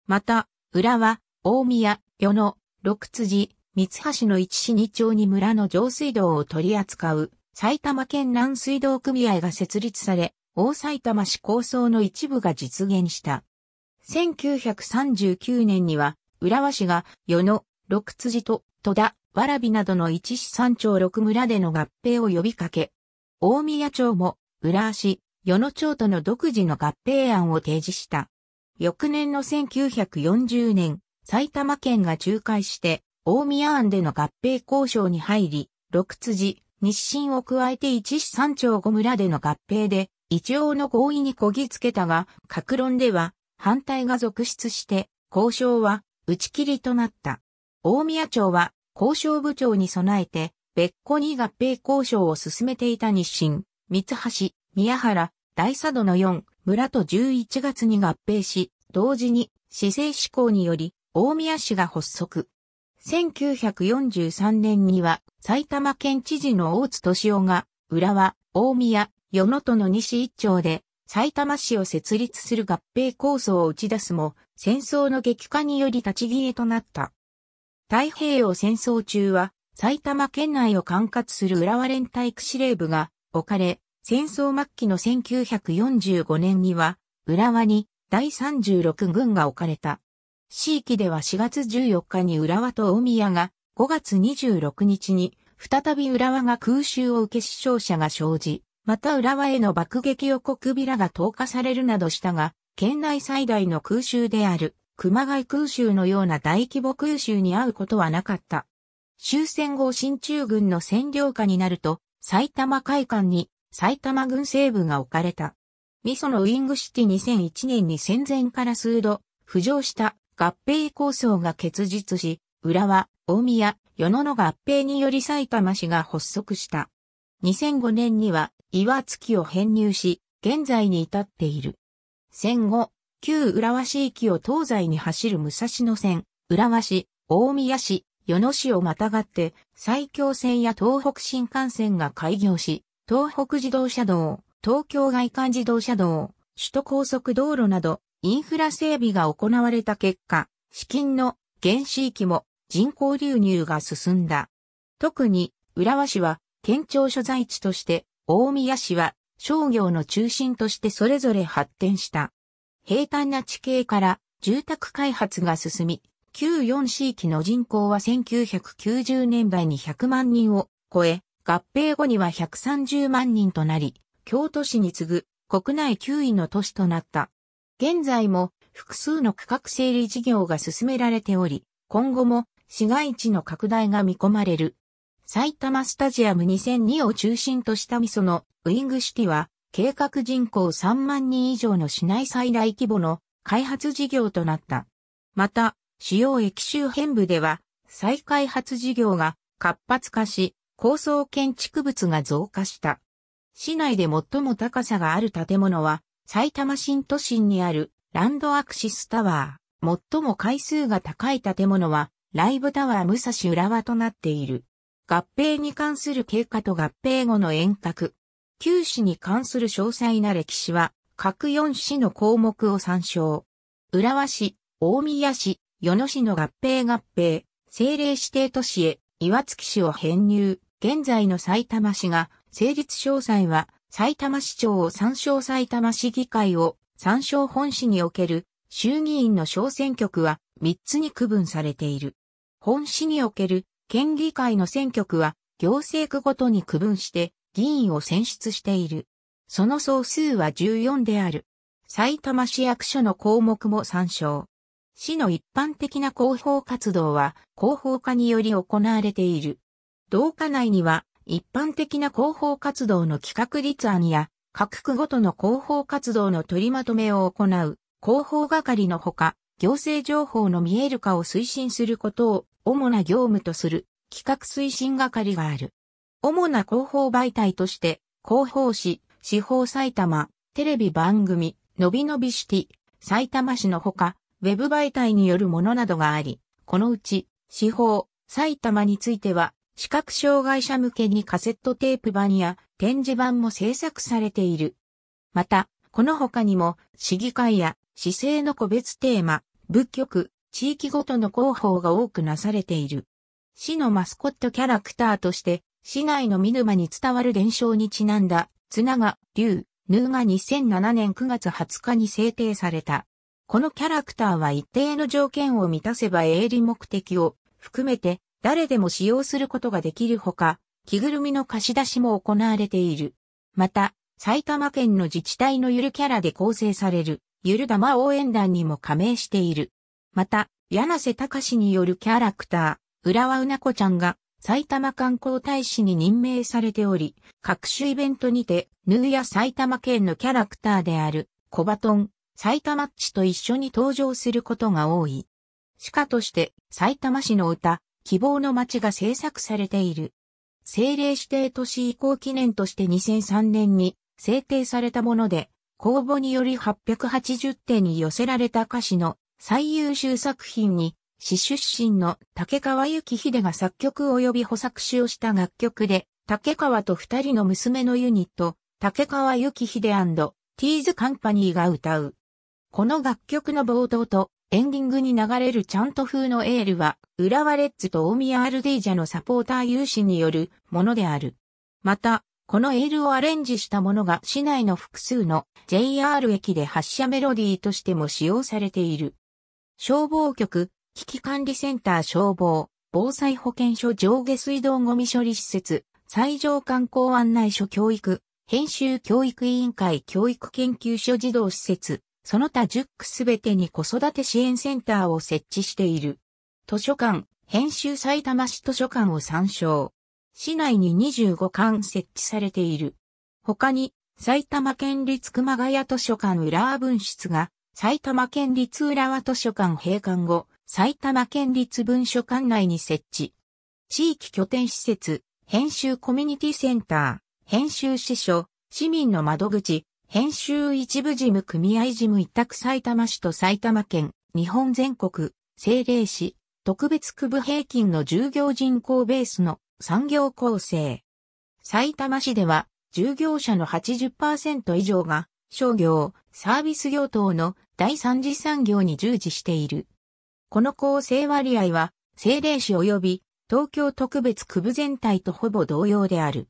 また、浦和、大宮、与野、六辻、三橋の一市二町に村の上水道を取り扱う埼玉県南水道組合が設立され、大埼玉市構想の一部が実現した。1939年には、浦和市が与野、六辻と戸田、わらびなどの一市三町六村での合併を呼びかけ、大宮町も浦和市、与野町との独自の合併案を提示した。翌年の1940年、埼玉県が仲介して、大宮案での合併交渉に入り、六辻、日清を加えて一市三町五村での合併で、一応の合意にこぎつけたが、格論では反対が続出して、交渉は打ち切りとなった。大宮町は交渉部長に備えて、別個に合併交渉を進めていた日清、三橋、宮原、大佐戸の4、村と11月に合併し、同時に市政施行により大宮市が発足。1943年には埼玉県知事の大津敏夫が浦和、大宮、与野との西一丁で埼玉市を設立する合併構想を打ち出すも、戦争の激化により立ち消えとなった。太平洋戦争中は埼玉県内を管轄する浦和連帯区司令部が置かれ、戦争末期の1945年には、浦和に第36軍が置かれた。地域では4月14日に浦和と大宮が、5月26日に、再び浦和が空襲を受け死傷者が生じ、また浦和への爆撃予告ビラが投下されるなどしたが、県内最大の空襲である、熊谷空襲のような大規模空襲に遭うことはなかった。終戦後新中軍の占領下になると、埼玉会館に埼玉軍西部が置かれた。ミソのウィングシティ2001年に戦前から数度浮上した合併構想が結実し、浦和、大宮、与野の合併により埼玉市が発足した。2005年には岩月を編入し、現在に至っている。戦後、旧浦和市域を東西に走る武蔵野線、浦和市、大宮市、与野市をまたがって、埼京線や東北新幹線が開業し、東北自動車道、東京外環自動車道、首都高速道路など、インフラ整備が行われた結果、資金の原市域も人口流入が進んだ。特に、浦和市は県庁所在地として、大宮市は商業の中心としてそれぞれ発展した。平坦な地形から住宅開発が進み、旧4市域の人口は1990年代に100万人を超え、合併後には130万人となり、京都市に次ぐ国内9位の都市となった。現在も複数の区画整理事業が進められており、今後も市街地の拡大が見込まれる。埼玉スタジアム2002を中心としたミソのウィングシティは、計画人口3万人以上の市内最大規模の開発事業となった。また、主要駅周辺部では、再開発事業が活発化し、高層建築物が増加した。市内で最も高さがある建物は、埼玉新都心にあるランドアクシスタワー。最も回数が高い建物は、ライブタワー武蔵浦和となっている。合併に関する経過と合併後の遠隔。旧市に関する詳細な歴史は、各4市の項目を参照。浦和市、大宮市、与野市の合併合併、政令指定都市へ、岩槻市を編入。現在の埼玉市が、成立詳細は、埼玉市長を参照埼玉市議会を参照本市における衆議院の小選挙区は3つに区分されている。本市における県議会の選挙区は行政区ごとに区分して議員を選出している。その総数は14である。埼玉市役所の項目も参照。市の一般的な広報活動は広報課により行われている。同課内には、一般的な広報活動の企画立案や、各区ごとの広報活動の取りまとめを行う、広報係のほか、行政情報の見える化を推進することを主な業務とする企画推進係がある。主な広報媒体として、広報誌、司法埼玉、テレビ番組、のびのびシティ、埼玉市のほか、ウェブ媒体によるものなどがあり、このうち、司法、埼玉については、視覚障害者向けにカセットテープ版や展示版も制作されている。また、この他にも、市議会や市政の個別テーマ、仏局、地域ごとの広報が多くなされている。市のマスコットキャラクターとして、市内の見沼に伝わる伝承にちなんだ、綱が、竜、ヌーが2007年9月20日に制定された。このキャラクターは一定の条件を満たせば営利目的を含めて誰でも使用することができるほか、着ぐるみの貸し出しも行われている。また、埼玉県の自治体のゆるキャラで構成される、ゆる玉応援団にも加盟している。また、柳瀬隆によるキャラクター、浦和うなこちゃんが、埼玉観光大使に任命されており、各種イベントにて、ヌーや埼玉県のキャラクターである、コバトン、埼玉っちと一緒に登場することが多い。鹿として、埼玉市の歌、希望の街が制作されている。政令指定都市移行記念として2003年に制定されたもので、公募により880点に寄せられた歌詞の最優秀作品に、市出身の竹川幸秀が作曲及び補作詞をした楽曲で、竹川と二人の娘のユニット、竹川幸秀ティーズカンパニーが歌う。この楽曲の冒頭とエンディングに流れるチャント風のエールは、浦和レッズと大宮アルディージャのサポーター有志によるものである。また、このエールをアレンジしたものが市内の複数の JR 駅で発車メロディーとしても使用されている。消防局、危機管理センター消防、防災保健所上下水道ゴミ処理施設、最上観光案内所教育、編集教育委員会教育研究所児童施設、その他10区すべてに子育て支援センターを設置している。図書館、編集埼玉市図書館を参照。市内に25館設置されている。他に、埼玉県立熊谷図書館浦和分室が、埼玉県立浦和図書館閉館後、埼玉県立文書館内に設置。地域拠点施設、編集コミュニティセンター、編集支所、市民の窓口、編集一部事務組合事務一択埼玉市と埼玉県、日本全国、政令市、特別区部平均の従業人口ベースの産業構成。埼玉市では、従業者の80%以上が、商業、サービス業等の第三次産業に従事している。この構成割合は、政令市及び東京特別区部全体とほぼ同様である。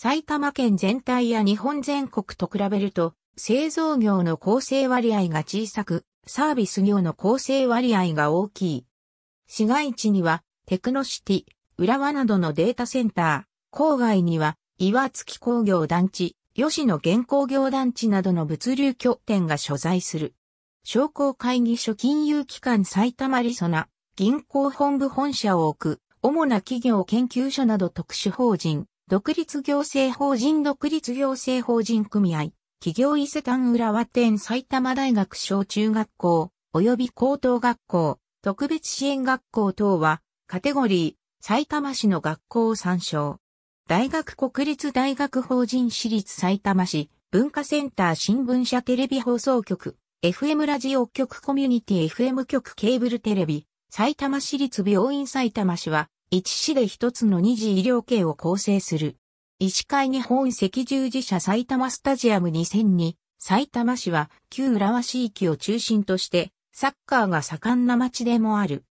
埼玉県全体や日本全国と比べると、製造業の構成割合が小さく、サービス業の構成割合が大きい。市街地には、テクノシティ、浦和などのデータセンター、郊外には、岩月工業団地、吉野原工業団地などの物流拠点が所在する。商工会議所金融機関埼玉リソナ、銀行本部本社を置く、主な企業研究所など特殊法人、独立行政法人独立行政法人組合、企業伊勢丹浦和店埼玉大学小中学校、及び高等学校、特別支援学校等は、カテゴリー、埼玉市の学校を参照。大学国立大学法人私立埼玉市、文化センター新聞社テレビ放送局、FM ラジオ局コミュニティ FM 局ケーブルテレビ、埼玉市立病院埼玉市は、一市で一つの二次医療系を構成する。医師会日本赤十字社埼玉スタジアム2002、埼玉市は旧浦和市域を中心としてサッカーが盛んな町でもある。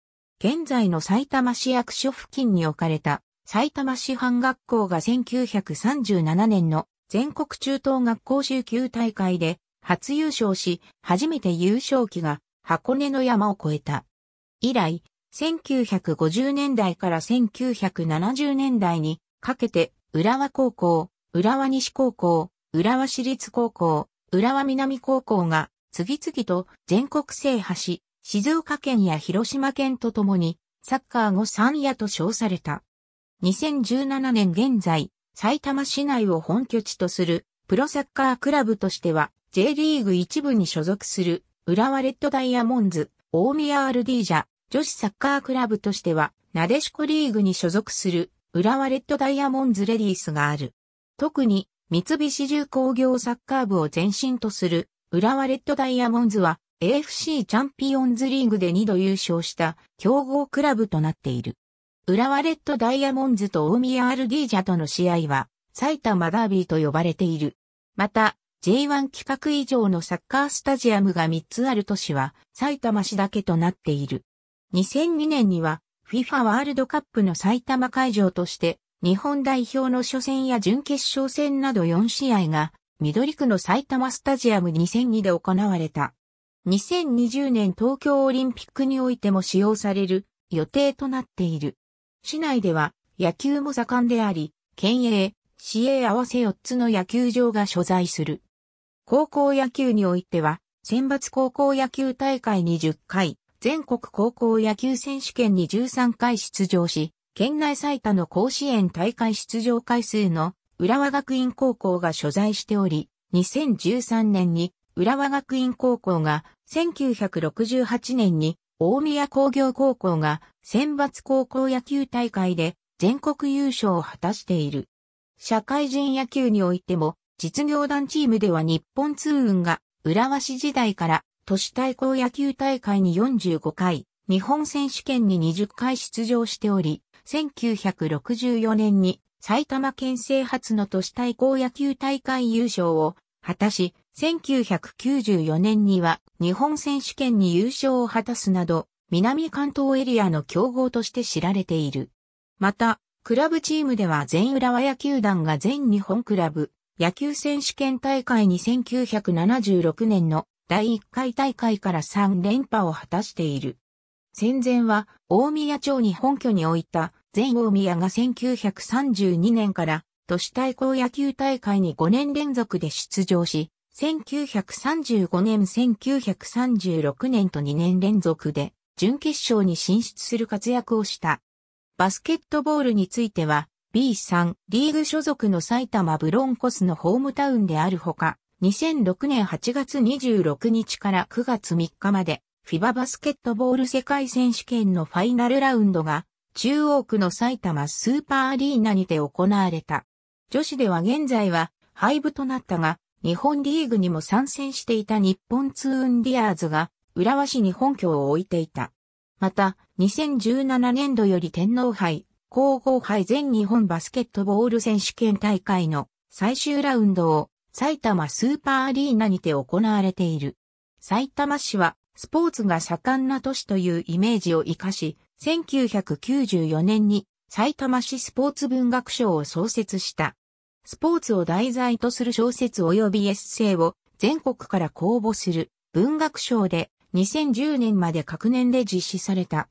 現在の埼玉市役所付近に置かれた埼玉市販学校が1937年の全国中等学校週級大会で初優勝し、初めて優勝期が箱根の山を越えた。以来、1950年代から1970年代にかけて、浦和高校、浦和西高校、浦和市立高校、浦和南高校が次々と全国制覇し、静岡県や広島県とともにサッカー後三夜と称された。2017年現在、埼玉市内を本拠地とするプロサッカークラブとしては J リーグ一部に所属する浦和レッドダイヤモンズ、大宮アルディージャ、女子サッカークラブとしては、なでしこリーグに所属する、浦和レッドダイヤモンズレディースがある。特に、三菱重工業サッカー部を前身とする、浦和レッドダイヤモンズは、AFC チャンピオンズリーグで2度優勝した強豪クラブとなっている。浦和レッドダイヤモンズと大宮アルディージャとの試合は埼玉ダービーと呼ばれている。また J1 企画以上のサッカースタジアムが3つある都市は埼玉市だけとなっている。2002年には FIFA ワールドカップの埼玉会場として日本代表の初戦や準決勝戦など4試合が緑区の埼玉スタジアム2002で行われた。2020年東京オリンピックにおいても使用される予定となっている。市内では野球も盛んであり、県営、市営合わせ4つの野球場が所在する。高校野球においては、選抜高校野球大会に10回、全国高校野球選手権に13回出場し、県内最多の甲子園大会出場回数の浦和学院高校が所在しており、2013年に浦和学院高校が、1968年に大宮工業高校が選抜高校野球大会で全国優勝を果たしている。社会人野球においても実業団チームでは日本通運が浦和市時代から都市対抗野球大会に45回、日本選手権に20回出場しており、1964年に埼玉県制初の都市対抗野球大会優勝を果たし、1994年には日本選手権に優勝を果たすなど、南関東エリアの競合として知られている。また、クラブチームでは全浦和野球団が全日本クラブ野球選手権大会に1976年の第1回大会から3連覇を果たしている。戦前は大宮町に本拠に置いた全大宮が1932年から都市対抗野球大会に5年連続で出場し、1935年1936年と2年連続で準決勝に進出する活躍をした。バスケットボールについては B3 リーグ所属の埼玉ブロンコスのホームタウンであるほか、2006年8月26日から9月3日まで、FIBA バスケットボール世界選手権のファイナルラウンドが、中央区の埼玉スーパーアリーナにて行われた。女子では現在は廃部となったが、日本リーグにも参戦していた日本ツーンディアーズが、浦和市に本拠を置いていた。また、2017年度より天皇杯、皇后杯全日本バスケットボール選手権大会の最終ラウンドを埼玉スーパーアリーナにて行われている。埼玉市はスポーツが盛んな都市というイメージを活かし、1994年に埼玉市スポーツ文学賞を創設した。スポーツを題材とする小説及びエッセイを全国から公募する文学賞で2010年まで各年で実施された。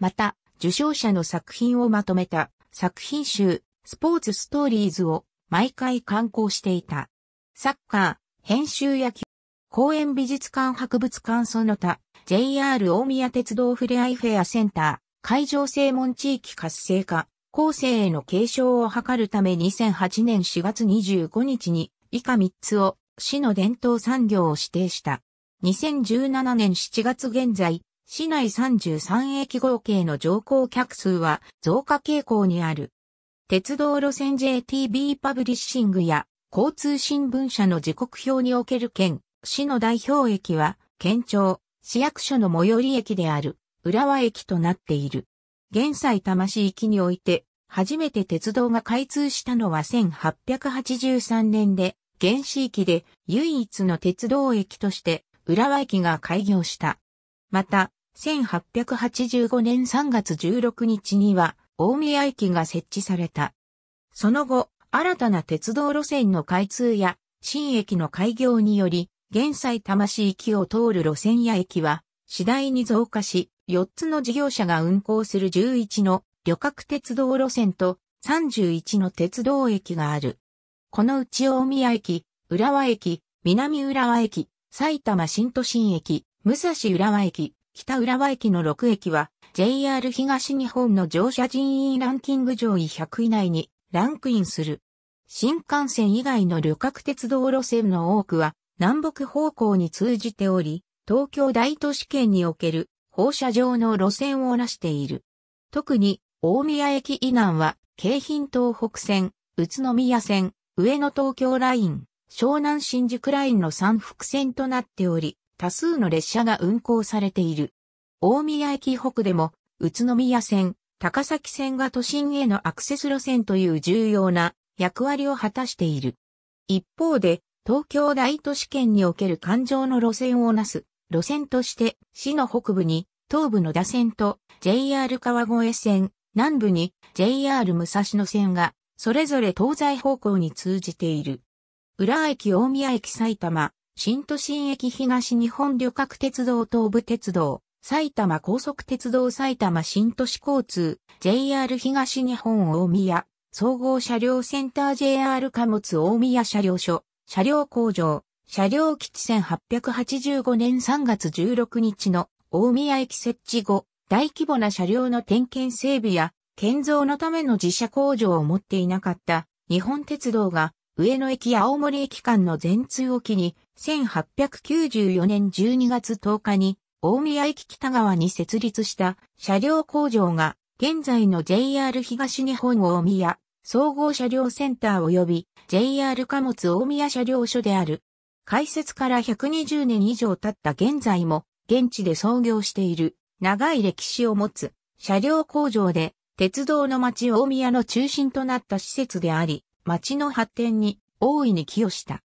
また、受賞者の作品をまとめた作品集スポーツストーリーズを毎回刊行していた。サッカー、編集野球、公園美術館博物館その他、JR 大宮鉄道ふれあいフェアセンター、海上正門地域活性化、後世への継承を図るため2008年4月25日に以下3つを市の伝統産業を指定した。2017年7月現在、市内33駅合計の乗降客数は増加傾向にある。鉄道路線 JTB パブリッシングや交通新聞社の時刻表における県、市の代表駅は、県庁、市役所の最寄り駅である、浦和駅となっている。現在多摩市において、初めて鉄道が開通したのは1883年で、原始駅で唯一の鉄道駅として、浦和駅が開業した。また、1885年3月16日には、大宮駅が設置された。その後、新たな鉄道路線の開通や新駅の開業により、現在魂駅を通る路線や駅は次第に増加し、4つの事業者が運行する11の旅客鉄道路線と31の鉄道駅がある。このうち大宮駅、浦和駅、南浦和駅、埼玉新都心駅、武蔵浦和駅、北浦和駅の6駅は JR 東日本の乗車人員ランキング上位100位内にランクインする。新幹線以外の旅客鉄道路線の多くは南北方向に通じており、東京大都市圏における放射状の路線をなしている。特に大宮駅以南は京浜東北線、宇都宮線、上野東京ライン、湘南新宿ラインの三複線となっており、多数の列車が運行されている。大宮駅北でも宇都宮線、高崎線が都心へのアクセス路線という重要な役割を果たしている。一方で、東京大都市圏における環状の路線をなす路線として、市の北部に東部の打線と JR 川越線、南部に JR 武蔵野線が、それぞれ東西方向に通じている。浦和駅大宮駅埼玉、新都心駅東日本旅客鉄道東武鉄道、埼玉高速鉄道埼玉新都市交通、JR 東日本大宮、総合車両センター JR 貨物大宮車両所、車両工場、車両基地1885年3月16日の大宮駅設置後、大規模な車両の点検整備や建造のための自社工場を持っていなかった日本鉄道が上野駅や青森駅間の全通を機に1894年12月10日に大宮駅北側に設立した車両工場が現在の JR 東日本大宮総合車両センター及び JR 貨物大宮車両所である。開設から120年以上経った現在も現地で創業している長い歴史を持つ車両工場で鉄道の町大宮の中心となった施設であり、町の発展に大いに寄与した。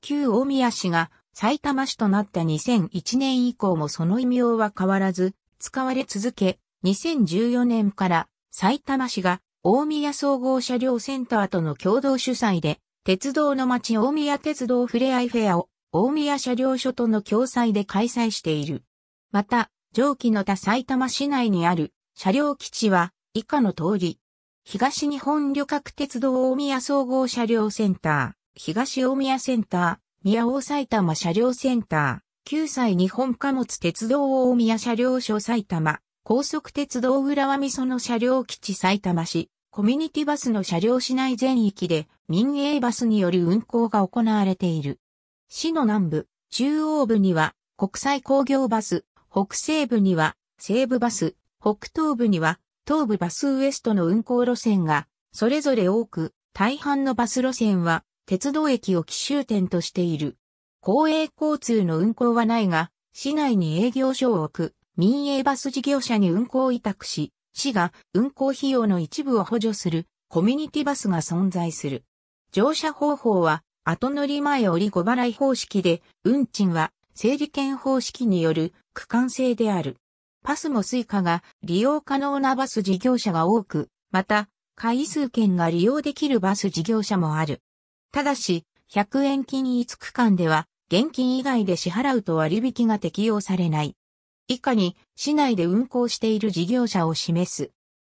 旧大宮市が埼玉市となった2001年以降もその異名は変わらず、使われ続け、2014年から埼玉市が大宮総合車両センターとの共同主催で、鉄道の街大宮鉄道ふれあいフェアを大宮車両所との共催で開催している。また、上記の他埼玉市内にある車両基地は以下の通り、東日本旅客鉄道大宮総合車両センター、東大宮センター、宮尾埼玉車両センター、旧西日本貨物鉄道大宮車両所埼玉、高速鉄道浦和美園車両基地埼玉市、コミュニティバスの車両市内全域で民営バスによる運行が行われている。市の南部、中央部には国際工業バス、北西部には西部バス、北東部には東部バスウエストの運行路線がそれぞれ多く、大半のバス路線は鉄道駅を奇襲点としている。公営交通の運行はないが、市内に営業所を置く民営バス事業者に運行委託し、市が運行費用の一部を補助するコミュニティバスが存在する。乗車方法は後乗り前折5払い方式で、運賃は整理券方式による区間制である。パスもスイカが利用可能なバス事業者が多く、また、回数券が利用できるバス事業者もある。ただし、100円均一区間では、現金以外で支払うと割引が適用されない。以下に、市内で運行している事業者を示す。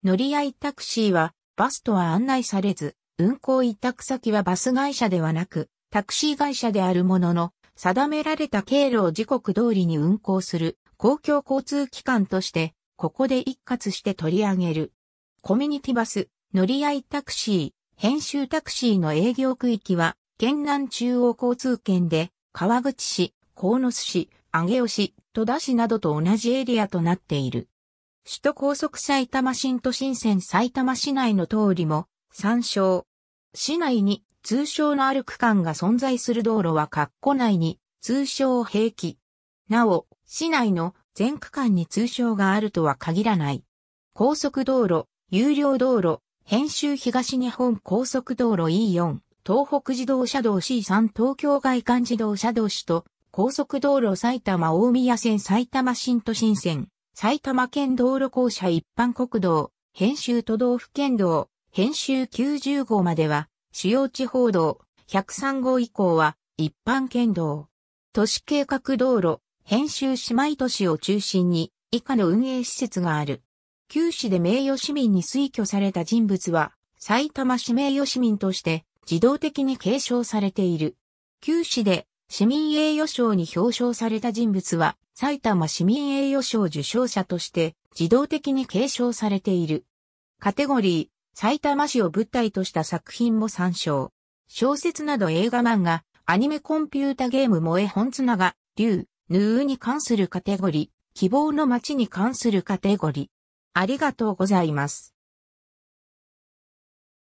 乗り合いタクシーは、バスとは案内されず、運行委託先はバス会社ではなく、タクシー会社であるものの、定められた経路を時刻通りに運行する公共交通機関として、ここで一括して取り上げる。コミュニティバス、乗り合いタクシー。編集タクシーの営業区域は、県南中央交通圏で、川口市、河野市、上尾市、戸田市などと同じエリアとなっている。首都高速埼玉新都心線埼玉市内の通りも、参照。市内に通称のある区間が存在する道路は括弧内に通称平気。なお、市内の全区間に通称があるとは限らない。高速道路、有料道路、編集東日本高速道路 E4、東北自動車道 C3 東京外環自動車道市と、高速道路埼玉大宮線埼玉新都心線、埼玉県道路公社一般国道、編集都道府県道、編集90号までは、主要地方道、103号以降は、一般県道。都市計画道路、編集姉妹都市を中心に、以下の運営施設がある。九市で名誉市民に推挙された人物は、埼玉市名誉市民として自動的に継承されている。九市で市民栄誉賞に表彰された人物は、埼玉市民栄誉賞受賞者として自動的に継承されている。カテゴリー、埼玉市を舞台とした作品も参照。小説など映画漫画、アニメコンピュータゲーム萌え本綱が、竜、ヌーに関するカテゴリー、希望の街に関するカテゴリー。ありがとうございます。